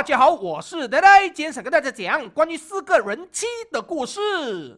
大家好，我是呆呆，今天想跟大家讲关于四个人妻的故事。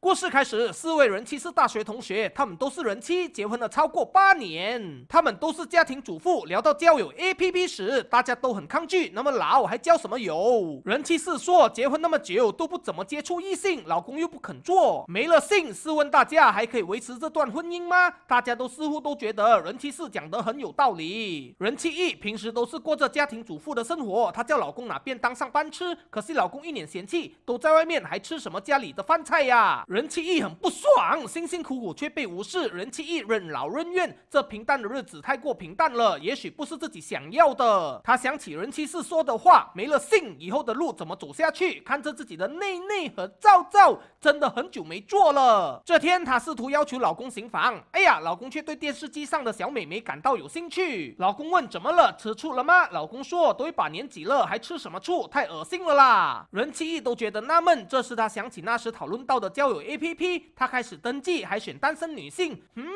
故事开始，四位人妻是大学同学，他们都是人妻，结婚了超过八年，他们都是家庭主妇。聊到交友 A P P 时，大家都很抗拒，那么老还交什么友？人妻是说，结婚那么久都不怎么接触异性，老公又不肯做，没了性，试问大家还可以维持这段婚姻吗？大家都似乎都觉得人妻是讲的很有道理。人妻一平时都是过着家庭主妇的生活，她叫老公哪边。当上班吃，可惜老公一脸嫌弃，都在外面还吃什么家里的饭菜呀？人气一很不爽，辛辛苦苦却被无视。人气一任劳任怨，这平淡的日子太过平淡了，也许不是自己想要的。他想起人气四说的话，没了性，以后的路怎么走下去？看着自己的内内和罩罩，真的很久没做了。这天，他试图要求老公行房，哎呀，老公却对电视机上的小美眉感到有兴趣。老公问怎么了，吃醋了吗？老公说都一把年纪了，还吃什么？太恶心了啦！人七一都觉得纳闷，这是他想起那时讨论到的交友 APP，他开始登记，还选单身女性。嗯。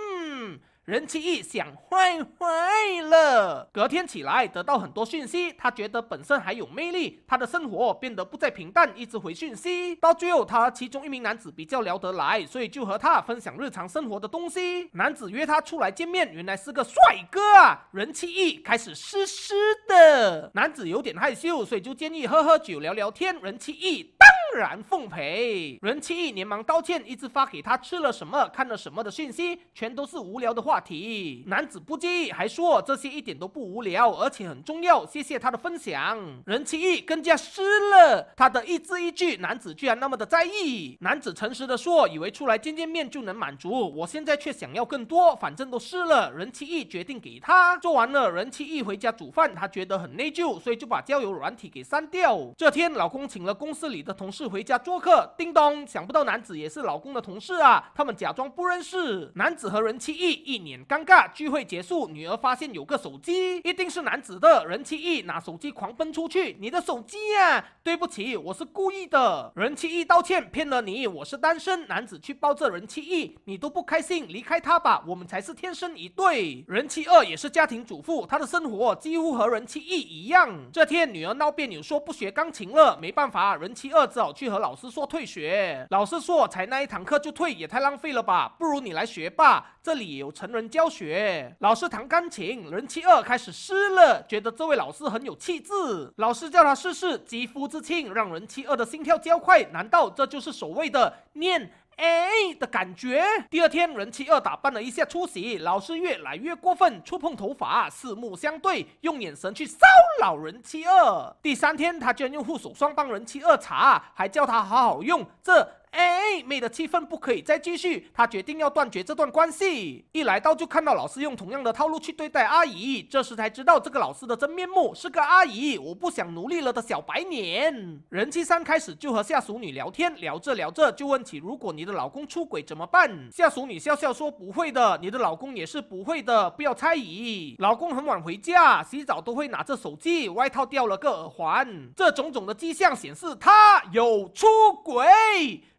任气一想坏坏了。隔天起来，得到很多讯息，他觉得本身还有魅力，他的生活变得不再平淡，一直回讯息。到最后，他和其中一名男子比较聊得来，所以就和他分享日常生活的东西。男子约他出来见面，原来是个帅哥啊！任气一开始湿湿的。男子有点害羞，所以就建议喝喝酒聊聊天。任七意当。然奉陪，任七义连忙道歉，一直发给他吃了什么、看了什么的信息，全都是无聊的话题。男子不介意，还说这些一点都不无聊，而且很重要，谢谢他的分享。任七义更加湿了他的一字一句，男子居然那么的在意。男子诚实的说，以为出来见见面就能满足，我现在却想要更多，反正都湿了。任七义决定给他做完了，任七义回家煮饭，他觉得很内疚，所以就把交友软体给删掉。这天，老公请了公司里的同事。回家做客，叮咚！想不到男子也是老公的同事啊，他们假装不认识。男子和任七一一脸尴尬。聚会结束，女儿发现有个手机，一定是男子的。任七一拿手机狂奔出去，你的手机呀！对不起，我是故意的。任七一道歉，骗了你，我是单身。男子去抱着任七一，你都不开心，离开他吧，我们才是天生一对。任七二也是家庭主妇，她的生活几乎和任七一一样。这天女儿闹别扭，说不学钢琴了，没办法，任七二走。跑去和老师说退学，老师说才那一堂课就退也太浪费了吧，不如你来学吧，这里有成人教学。老师弹钢琴，人气二开始湿了，觉得这位老师很有气质。老师叫他试试肌肤之亲，让人气二的心跳加快，难道这就是所谓的念？哎的感觉。第二天，人气二打扮了一下出席，老师越来越过分，触碰头发，四目相对，用眼神去骚扰人气二。第三天，他居然用护手霜帮人气二擦，还叫他好好用这。哎，美的气氛不可以再继续，他决定要断绝这段关系。一来到就看到老师用同样的套路去对待阿姨，这时才知道这个老师的真面目是个阿姨。我不想努力了的小白脸。人气三开始就和下属女聊天，聊着聊着就问起如果你的老公出轨怎么办？下属女笑笑说不会的，你的老公也是不会的，不要猜疑。老公很晚回家，洗澡都会拿着手机，外套掉了个耳环，这种种的迹象显示他有出轨。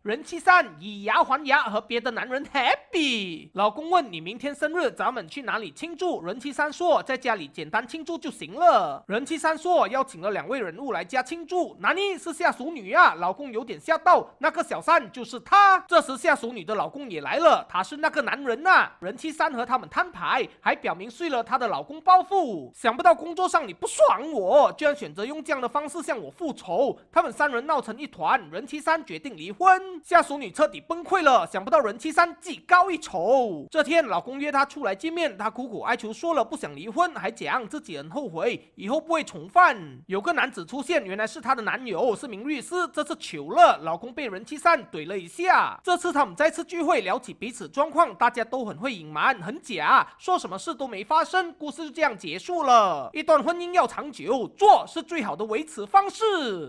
人气三以牙还牙，和别的男人 happy。老公问你明天生日，咱们去哪里庆祝？人气三说在家里简单庆祝就行了。人气三说邀请了两位人物来家庆祝，纳尼？是下属女呀，老公有点吓到，那个小三就是她。这时下属女的老公也来了，他是那个男人呐。人气三和他们摊牌，还表明睡了他的老公报复。想不到工作上你不爽我，居然选择用这样的方式向我复仇。他们三人闹成一团，人气三决定离婚。下属女彻底崩溃了，想不到人气三技高一筹。这天，老公约她出来见面，她苦苦哀求，说了不想离婚，还讲自己很后悔，以后不会重犯。有个男子出现，原来是她的男友，是名律师。这次糗了，老公被人气三怼了一下。这次他们再次聚会，聊起彼此状况，大家都很会隐瞒，很假，说什么事都没发生。故事就这样结束了。一段婚姻要长久，做是最好的维持方式。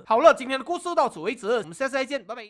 好了，今天的故事到此为止，我们下次再见，拜拜。